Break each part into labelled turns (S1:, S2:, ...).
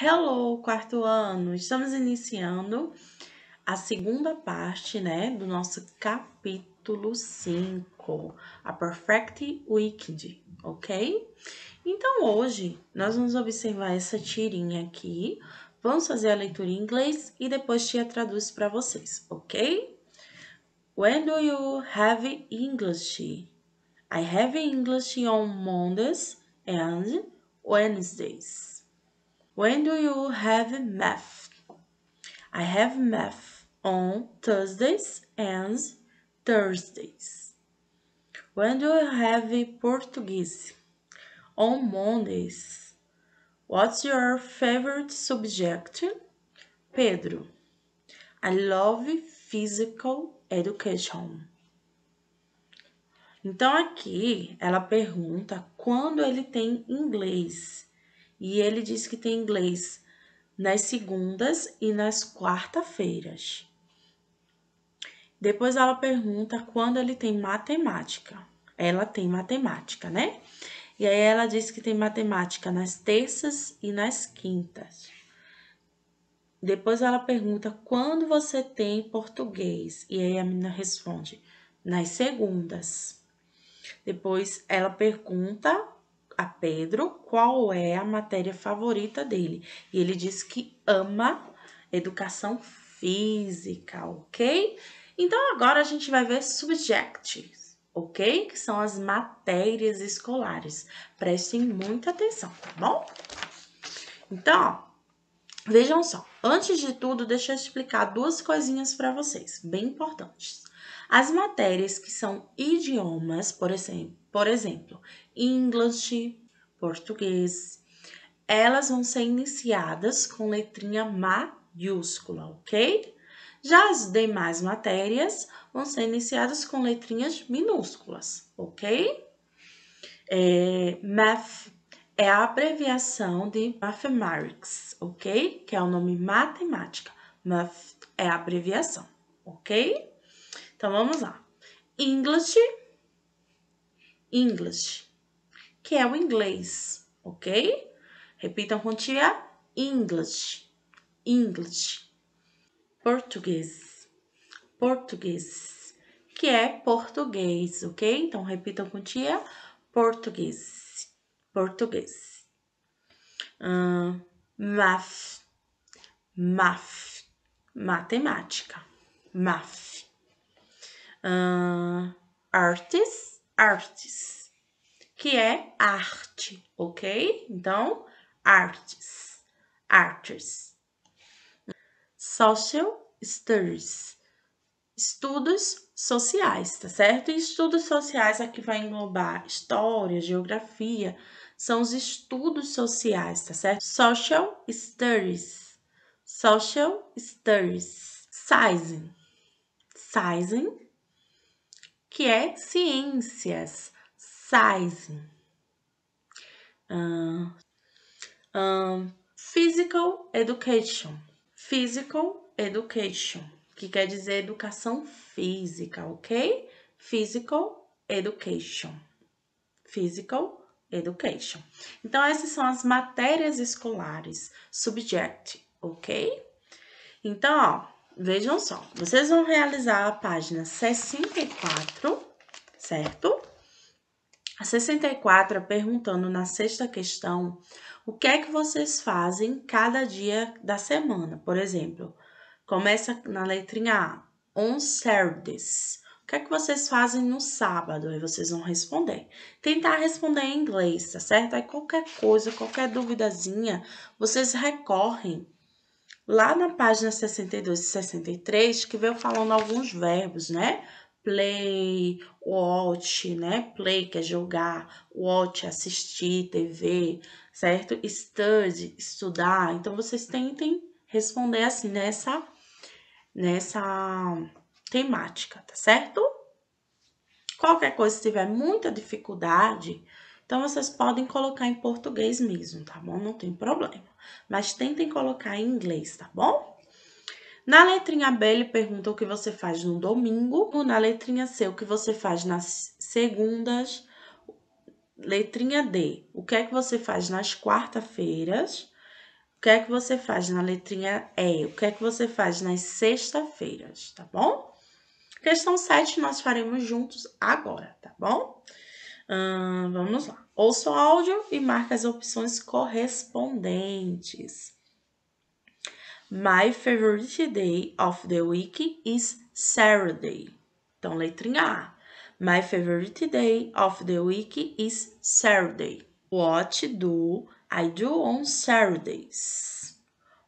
S1: Hello, quarto ano! Estamos iniciando a segunda parte, né, do nosso capítulo 5, a Perfect Weekend, ok? Então, hoje, nós vamos observar essa tirinha aqui, vamos fazer a leitura em inglês e depois tia traduz para vocês, ok? When do you have English? I have English on Mondays and Wednesdays. When do you have math? I have math on Thursdays and Thursdays. When do you have Portuguese? On Mondays. What's your favorite subject? Pedro. I love physical education. Então aqui ela pergunta quando ele tem inglês. E ele diz que tem inglês nas segundas e nas quarta-feiras. Depois ela pergunta quando ele tem matemática. Ela tem matemática, né? E aí ela diz que tem matemática nas terças e nas quintas. Depois ela pergunta quando você tem português. E aí a menina responde nas segundas. Depois ela pergunta a Pedro qual é a matéria favorita dele. E ele disse que ama educação física, ok? Então agora a gente vai ver subjects, ok? Que são as matérias escolares. Prestem muita atenção, tá bom? Então, ó, vejam só. Antes de tudo, deixa eu explicar duas coisinhas para vocês, bem importantes. As matérias que são idiomas, por exemplo, por exemplo, English, português, elas vão ser iniciadas com letrinha maiúscula, ok? Já as demais matérias vão ser iniciadas com letrinhas minúsculas, ok? É, math é a abreviação de Mathematics, ok? Que é o nome matemática. Math é a abreviação, ok? Então vamos lá. English English, que é o inglês, ok? Repitam com tia, English, English. Português, português, que é português, ok? Então repitam com tia, português, português. Uh, math, math, matemática, math. Uh, artes, artes, que é arte, ok? Então, artes, artes. Social studies, estudos sociais, tá certo? E estudos sociais aqui vai englobar história, geografia, são os estudos sociais, tá certo? Social studies, social studies, sizing, sizing que é ciências, science. Um, um, physical education, physical education, que quer dizer educação física, ok? Physical education, physical education. Então, essas são as matérias escolares, subject, ok? Então, ó, Vejam só, vocês vão realizar a página 64, certo? A 64 é perguntando na sexta questão o que é que vocês fazem cada dia da semana. Por exemplo, começa na letrinha A, on saturdays O que é que vocês fazem no sábado? Aí vocês vão responder. Tentar responder em inglês, tá certo? Aí qualquer coisa, qualquer duvidazinha, vocês recorrem lá na página 62 e 63, que veio falando alguns verbos, né? Play, watch, né? Play, que é jogar, watch, assistir, TV, certo? Study, estudar. Então, vocês tentem responder assim nessa, nessa temática, tá certo? Qualquer coisa, se tiver muita dificuldade, então, vocês podem colocar em português mesmo, tá bom? Não tem problema. Mas tentem colocar em inglês, tá bom? Na letrinha B, ele pergunta o que você faz no domingo. Na letrinha C, o que você faz nas segundas. Letrinha D, o que é que você faz nas quarta-feiras. O que é que você faz na letrinha E, o que é que você faz nas sexta-feiras, tá bom? Questão 7 nós faremos juntos agora, tá bom? vamos lá. Ouça o áudio e marque as opções correspondentes. My favorite day of the week is Saturday. Então, letrinha A. My favorite day of the week is Saturday. What do I do on Saturdays?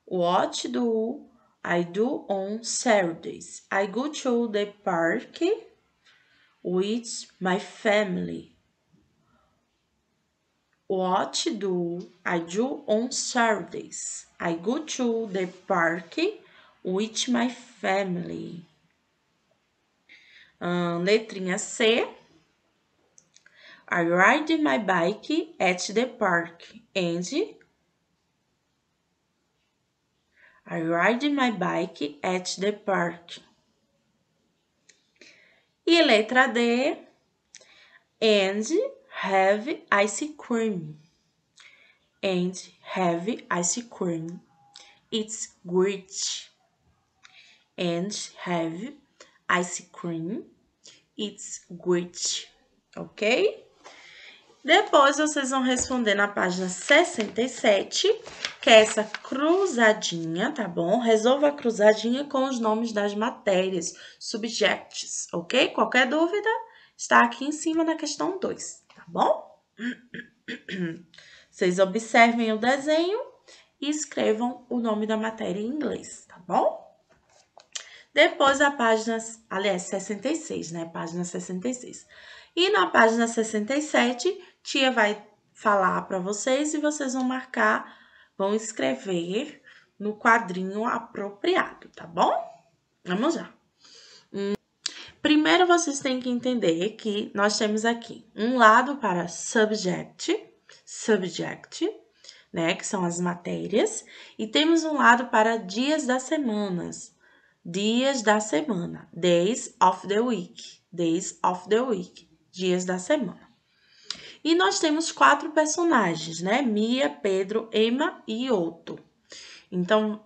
S1: What do I do on Saturdays? I go to the park with my family. What do I do on Saturdays? I go to the park with my family. Um, letrinha C. I ride my bike at the park and I ride my bike at the park. E letra D. And have ice cream. And have ice cream. It's great. And have ice cream. It's great. Ok? Depois vocês vão responder na página 67, que é essa cruzadinha, tá bom? Resolva a cruzadinha com os nomes das matérias, subjects, ok? Qualquer dúvida, está aqui em cima na questão 2, tá bom? Vocês observem o desenho e escrevam o nome da matéria em inglês, tá bom? Depois a página, aliás, 66, né? Página 66. E na página 67, tia vai falar para vocês e vocês vão marcar, vão escrever no quadrinho apropriado, tá bom? Vamos lá. Primeiro vocês têm que entender que nós temos aqui um lado para subject, subject, né, que são as matérias, e temos um lado para dias das semanas, dias da semana, days of the week, days of the week, dias da semana. E nós temos quatro personagens, né? Mia, Pedro, Emma e Otto. Então,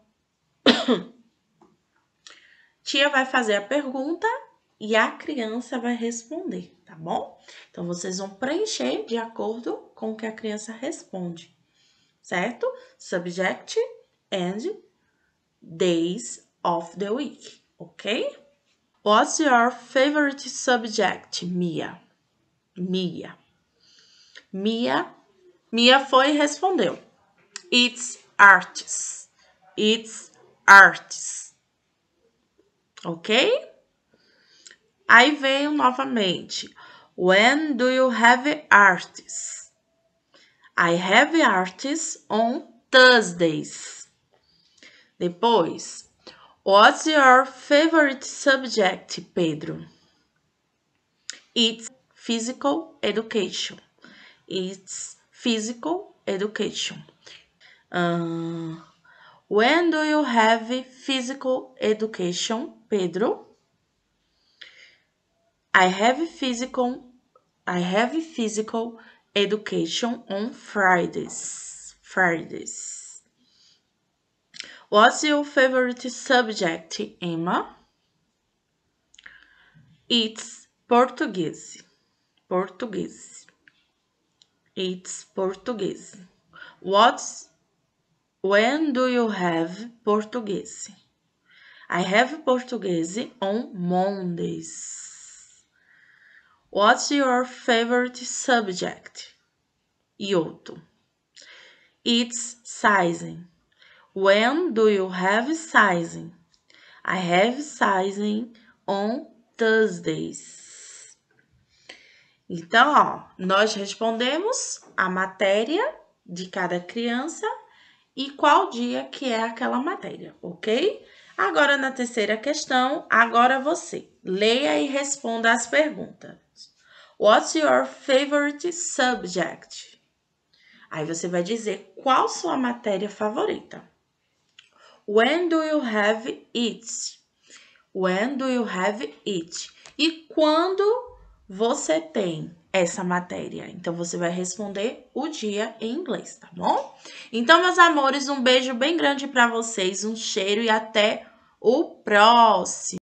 S1: tia vai fazer a pergunta e a criança vai responder, tá bom? Então, vocês vão preencher de acordo com o que a criança responde, certo? Subject and days of the week, ok? What's your favorite subject, Mia? Mia. Mia, Mia foi e respondeu. It's arts. It's arts. Ok? Aí veio novamente. When do you have artists? I have artists on Thursdays. Depois, what's your favorite subject, Pedro? It's physical education. It's physical education. Uh, when do you have physical education, Pedro? I have physical I have physical education on Fridays. Fridays. What's your favorite subject, Emma? It's Portuguese. Portuguese. It's Portuguese. What's when do you have Portuguese? I have Portuguese on Mondays. What's your favorite subject? E outro. It's sizing. When do you have sizing? I have sizing on Thursdays. Então, ó, nós respondemos a matéria de cada criança e qual dia que é aquela matéria, ok? Agora, na terceira questão, agora você. Leia e responda as perguntas. What's your favorite subject? Aí você vai dizer qual sua matéria favorita. When do you have it? When do you have it? E quando você tem essa matéria? Então você vai responder o dia em inglês, tá bom? Então, meus amores, um beijo bem grande para vocês, um cheiro e até o próximo.